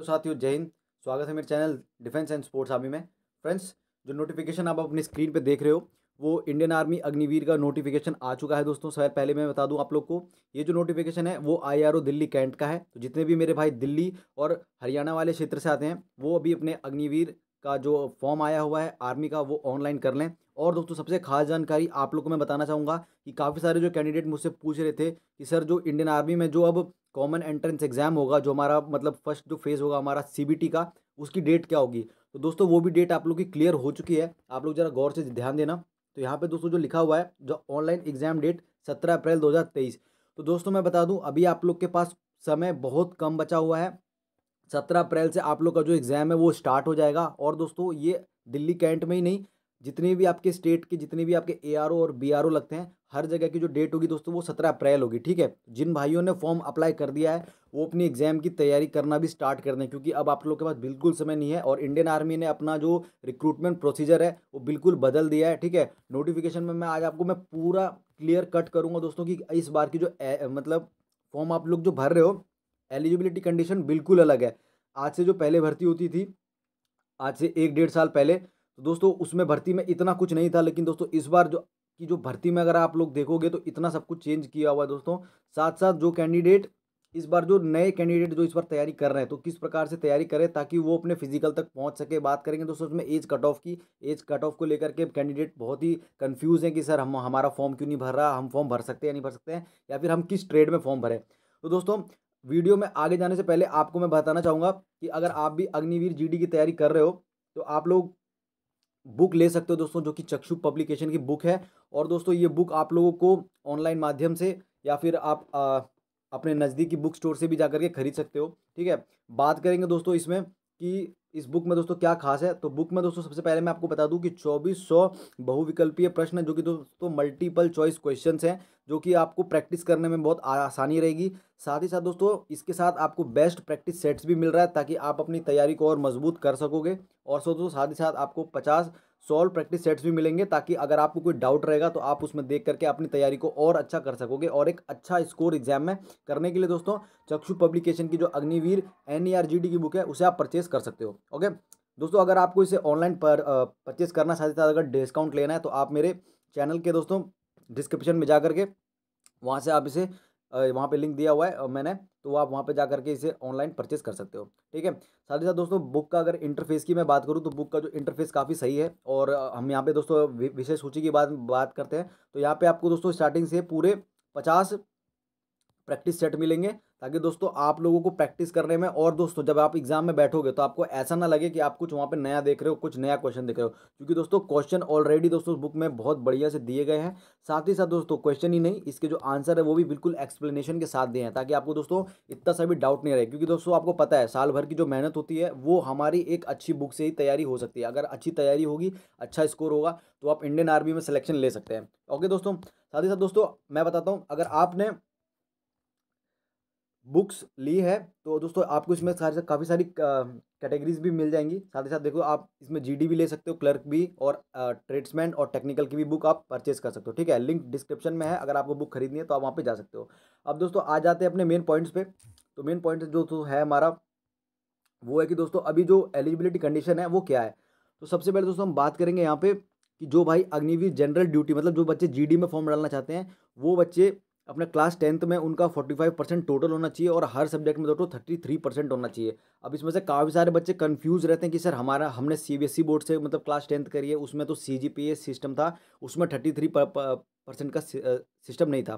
hello साथियों जय हिंद स्वागत है मेरे channel defence and sports army में फ्रेंड्स जो नोटिफिकेशन आप अपनी स्क्रीन पे देख रहे हो वो इंडियन आर्मी अग्निवीर का नोटिफिकेशन आ चुका है दोस्तों सर पहले मैं बता दूं आप लोग को ये जो नोटिफिकेशन है वो आईआरओ दिल्ली कैंट का है तो जितने भी मेरे भाई दिल्ली और हरियाणा वाले क्षेत्र से आते हैं वो अभी अपने अग्निवीर का जो फॉर्म आया हुआ है आर्मी का वो ऑनलाइन कर लें और दोस्तों सबसे खास जानकारी आप लोग को मैं बताना चाहूँगा कि काफ़ी सारे जो कैंडिडेट मुझसे पूछ रहे थे कि सर जो इंडियन आर्मी में जो अब कॉमन एंट्रेंस एग्ज़ाम होगा जो हमारा मतलब फर्स्ट जो फेज़ होगा हमारा सी का उसकी डेट क्या होगी तो दोस्तों वो भी डेट आप लोग की क्लियर हो चुकी है आप लोग ज़रा गौर से ध्यान देना तो यहाँ पर दोस्तों जो लिखा हुआ है जो ऑनलाइन एग्ज़ाम डेट सत्रह अप्रैल दो तो दोस्तों मैं बता दूँ अभी आप लोग के पास समय बहुत कम बचा हुआ है सत्रह अप्रैल से आप लोग का जो एग्ज़ाम है वो स्टार्ट हो जाएगा और दोस्तों ये दिल्ली कैंट में ही नहीं जितने भी आपके स्टेट के जितने भी आपके ए और बी लगते हैं हर जगह की जो डेट होगी दोस्तों वो सत्रह अप्रैल होगी ठीक है जिन भाइयों ने फॉर्म अप्लाई कर दिया है वो अपनी एग्जाम की तैयारी करना भी स्टार्ट कर दें क्योंकि अब आप लोग के पास बिल्कुल समय नहीं है और इंडियन आर्मी ने अपना जो रिक्रूटमेंट प्रोसीजर है वो बिल्कुल बदल दिया है ठीक है नोटिफिकेशन में मैं आज आपको मैं पूरा क्लियर कट करूँगा दोस्तों कि इस बार की जो ए, मतलब फॉर्म आप लोग जो भर रहे हो एलिजिबिलिटी कंडीशन बिल्कुल अलग है आज से जो पहले भर्ती होती थी आज से एक डेढ़ साल पहले तो दोस्तों उसमें भर्ती में इतना कुछ नहीं था लेकिन दोस्तों इस बार जो की जो भर्ती में अगर आप लोग देखोगे तो इतना सब कुछ चेंज किया हुआ है दोस्तों साथ साथ जो कैंडिडेट इस बार जो नए कैंडिडेट जो इस बार तैयारी कर रहे हैं तो किस प्रकार से तैयारी करें ताकि वो अपने फिजिकल तक पहुंच सके बात करेंगे दोस्तों उसमें एज कट ऑफ की एज कट ऑफ को लेकर के कैंडिडेट बहुत ही कंफ्यूज हैं कि सर हम हमारा फॉर्म क्यों नहीं भर रहा हम फॉर्म भर सकते हैं या नहीं भर सकते हैं या फिर हम किस ट्रेड में फॉर्म भरें तो दोस्तों वीडियो में आगे जाने से पहले आपको मैं बताना चाहूँगा कि अगर आप भी अग्निवीर जीडी की तैयारी कर रहे हो तो आप लोग बुक ले सकते हो दोस्तों जो कि चक्षु पब्लिकेशन की बुक है और दोस्तों ये बुक आप लोगों को ऑनलाइन माध्यम से या फिर आप आ, अपने नज़दीकी बुक स्टोर से भी जा करके खरीद सकते हो ठीक है बात करेंगे दोस्तों इसमें कि इस बुक में दोस्तों क्या खास है तो बुक में दोस्तों सबसे पहले मैं आपको बता दूं कि 2400 बहुविकल्पीय प्रश्न जो कि दोस्तों मल्टीपल चॉइस क्वेश्चन हैं जो कि आपको प्रैक्टिस करने में बहुत आसानी रहेगी साथ ही साथ दोस्तों इसके साथ आपको बेस्ट प्रैक्टिस सेट्स भी मिल रहा है ताकि आप अपनी तैयारी को और मजबूत कर सकोगे और दोस्तों साथ ही साथ आपको पचास सॉल्व प्रैक्टिस सेट्स भी मिलेंगे ताकि अगर आपको कोई डाउट रहेगा तो आप उसमें देख करके अपनी तैयारी को और अच्छा कर सकोगे और एक अच्छा स्कोर एग्जाम में करने के लिए दोस्तों चक्षु पब्लिकेशन की जो अग्निवीर एन e की बुक है उसे आप परचेस कर सकते हो ओके दोस्तों अगर आपको इसे ऑनलाइन पर परचेस करना चाहते थे अगर डिस्काउंट लेना है तो आप मेरे चैनल के दोस्तों डिस्क्रिप्शन में जा करके वहाँ से आप इसे वहाँ पे लिंक दिया हुआ है मैंने तो आप वहाँ पर जा करके इसे ऑनलाइन परचेस कर सकते हो ठीक है साथ ही साथ दोस्तों बुक का अगर इंटरफेस की मैं बात करूँ तो बुक का जो इंटरफेस काफ़ी सही है और हम यहाँ पे दोस्तों विषय सूची की बात बात करते हैं तो यहाँ पे आपको दोस्तों स्टार्टिंग से पूरे पचास प्रैक्टिस सेट मिलेंगे ताकि दोस्तों आप लोगों को प्रैक्टिस करने में और दोस्तों जब आप एग्जाम में बैठोगे तो आपको ऐसा ना लगे कि आप कुछ वहाँ पे नया देख रहे हो कुछ नया क्वेश्चन देख रहे हो क्योंकि दोस्तों क्वेश्चन ऑलरेडी दोस्तों बुक में बहुत बढ़िया से दिए गए हैं साथ ही साथ दोस्तों क्वेश्चन ही नहीं इसके जो आंसर है वो भी बिल्कुल एक्सप्लेनेशन के साथ दिए हैं ताकि आपको दोस्तों इतना सा भी डाउट नहीं रहे क्योंकि दोस्तों आपको पता है साल भर की जो मेहनत होती है वो हमारी एक अच्छी बुक से ही तैयारी हो सकती है अगर अच्छी तैयारी होगी अच्छा स्कोर होगा तो आप इंडियन आर्मी में सिलेक्शन ले सकते हैं ओके दोस्तों साथ ही साथ दोस्तों मैं बताता हूँ अगर आपने बुक्स ली है तो दोस्तों आपको इसमें सारे काफ़ी सारी कैटेगरीज भी मिल जाएंगी साथ ही साथ देखो आप इसमें जीडी भी ले सकते हो क्लर्क भी और ट्रेड्समैन और टेक्निकल की भी बुक आप परचेस कर सकते हो ठीक है लिंक डिस्क्रिप्शन में है अगर आपको बुक खरीदनी है तो आप वहाँ पर जा सकते हो अब दोस्तों आ जाते हैं अपने मेन पॉइंट्स पर तो मेन पॉइंट जो तो है हमारा वो है कि दोस्तों अभी जो एलिजिबिलिटी कंडीशन है वो क्या है तो सबसे पहले दोस्तों हम बात करेंगे यहाँ पे कि जो भाई अग्निवीर जनरल ड्यूटी मतलब जो बच्चे जीडी में फॉर्म डालना चाहते हैं वो बच्चे अपने क्लास टेंथ में उनका फोर्टी फाइव परसेंट टोटल होना चाहिए और हर सब्जेक्ट में दोस्तों थर्टी थ्री परसेंट होना चाहिए अब इसमें से काफ़ी सारे बच्चे कन्फ्यूज़ रहते हैं कि सर हमारा हमने सी बोर्ड e से मतलब क्लास टेंथ करी है उसमें तो सी सिस्टम था उसमें थर्टी थ्री परसेंट का सिस्टम नहीं था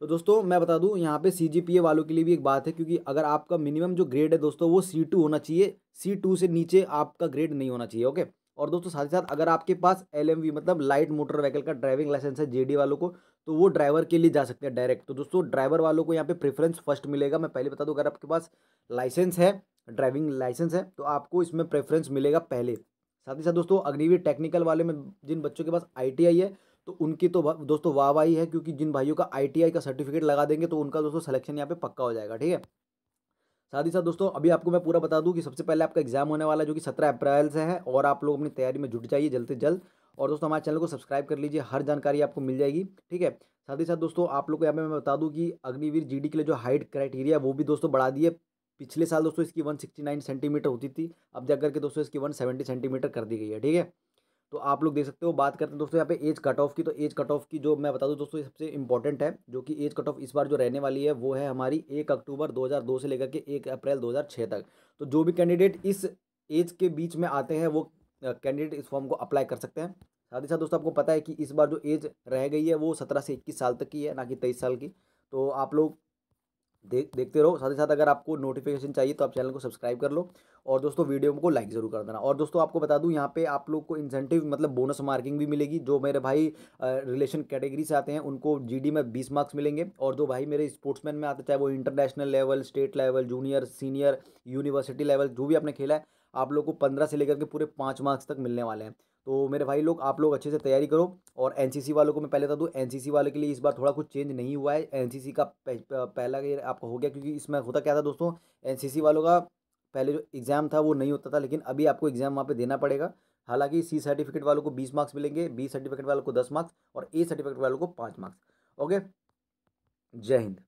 तो दोस्तों मैं बता दूँ यहाँ पे सी वालों के लिए भी एक बात है क्योंकि अगर आपका मिनिमम जो ग्रेड है दोस्तों वो सी टू होना चाहिए सी टू से नीचे आपका ग्रेड नहीं होना चाहिए ओके और दोस्तों साथ ही साथ अगर आपके पास एल मतलब लाइट मोटर व्हीकल का ड्राइविंग लाइसेंस है जे वालों को तो वो ड्राइवर के लिए जा सकते हैं डायरेक्ट तो दोस्तों ड्राइवर वालों को यहाँ पे प्रेफरेंस फर्स्ट मिलेगा मैं पहले बता दूँ अगर आपके पास लाइसेंस है ड्राइविंग लाइसेंस है तो आपको इसमें प्रेफरेंस मिलेगा पहले साथ ही साथ दोस्तों अग्निवीर टेक्निकल वाले में जिन बच्चों के पास आई है तो उनकी तो दोस्तों वाह वाह है क्योंकि जिन भाइयों का आई का सर्टिफिकेट लगा देंगे तो उनका दोस्तों सलेक्शन यहाँ पे पक्का हो जाएगा ठीक है साथ ही साथ दोस्तों अभी आपको मैं पूरा बता दूं कि सबसे पहले आपका एग्जाम होने वाला जो कि सत्रह अप्रैल से है और आप लोग अपनी तैयारी में जुट जाइए जल्द से जल्द और दोस्तों हमारे चैनल को सब्सक्राइब कर लीजिए हर जानकारी आपको मिल जाएगी ठीक है साथ ही साथ दोस्तों आप लोग को यहाँ पे मैं बता दूँ कि अग्निवीर जीडी के लिए जो हाइट क्राइटेरिया वो भी दोस्तों बढ़ा दिए पिछले साल दोस्तों इसकी 169 सेंटीमीटर होती थी अब जाकर के दोस्तों इसकी 170 सेंटीमीटर कर दी गई है ठीक है तो आप लोग देख सकते हो बात करते हैं दोस्तों यहाँ पे एज कट ऑफ की तो एज कट ऑफ की जो मैं बता दूँ दोस्तों सबसे इंपॉर्टेंट है जो कि एज कट ऑफ इस बार जो रहने वाली है वो है हमारी एक अक्टूबर 2002 से लेकर के एक अप्रैल 2006 तक तो जो भी कैंडिडेट इस एज के बीच में आते हैं वो कैंडिडेट इस फॉर्म को अप्लाई कर सकते हैं साथ ही साथ दोस्तों आपको पता है कि इस बार जो एज रह गई है वो सत्रह से इक्कीस साल तक की है ना कि तेईस साल की तो आप लोग देख देखते रहो साथ ही साथ अगर आपको नोटिफिकेशन चाहिए तो आप चैनल को सब्सक्राइब कर लो और दोस्तों वीडियो को लाइक ज़रूर कर देना और दोस्तों आपको बता दूं यहाँ पे आप लोग को इंसेंटिव मतलब बोनस मार्किंग भी मिलेगी जो मेरे भाई रिलेशन कैटेगरी से आते हैं उनको जीडी में बीस मार्क्स मिलेंगे और जो भाई मेरे स्पोर्ट्समैन में आते चाहे वो international level state level junior senior university level जो भी आपने खेला है आप लोग को पंद्रह से लेकर के पूरे पाँच मार्क्स तक मिलने वाले हैं तो मेरे भाई लोग आप लोग अच्छे से तैयारी करो और एनसीसी वालों को मैं पहले बता दूँ एनसीसी वाले के लिए इस बार थोड़ा कुछ चेंज नहीं हुआ है एनसीसी का पहला ये आपका हो गया क्योंकि इसमें होता क्या था दोस्तों एनसीसी वालों का पहले जो एग्ज़ाम था वो नहीं होता था लेकिन अभी आपको एग्ज़ाम वहाँ पर देना पड़ेगा हालांकि सी सर्टिफिकेट वालों को बीस मार्क्स मिलेंगे बी सर्टिफिकेट वालों को दस मार्क्स और ए सर्टिफिकेट वालों को पाँच मार्क्स ओके जय हिंद